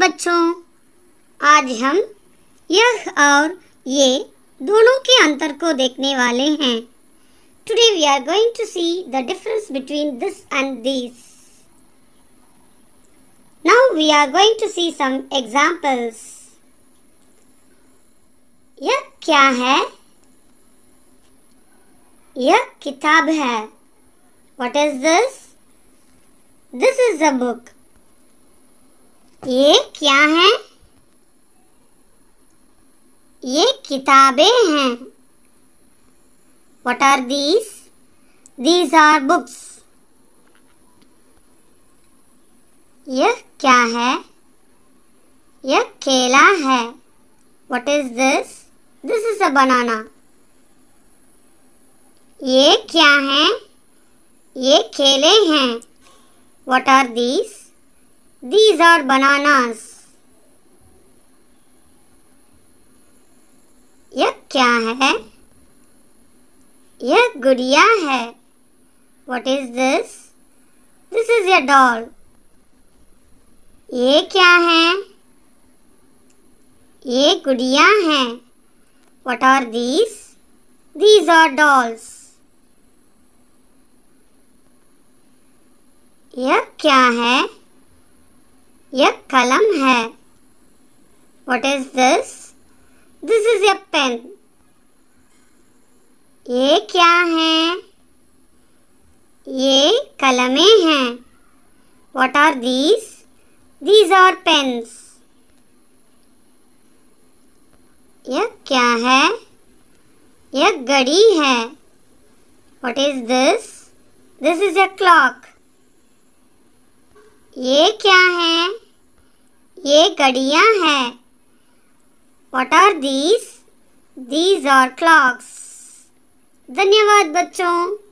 बच्चों आज हम यह और ये दोनों के अंतर को देखने वाले हैं today we are going to see the difference between this and this now we are going to see some examples यह क्या है यह किताब है what is this this is a book ये क्या है ये किताबें हैं what are these these are books यह क्या है यह केला है what is this this is a banana ये क्या है ये केले हैं what are these These are bananas. यह क्या है यह गुड़िया है What is this? This is your doll. ये क्या है ये गुड़िया है What are these? These are dolls. यह क्या है यह कलम है what is this this is a pen ये क्या है ये कलमें हैं what are these these are pens यह क्या है यह घड़ी है what is this this is a clock ये क्या है ये घड़ियाँ हैं what are these these are clocks धन्यवाद बच्चों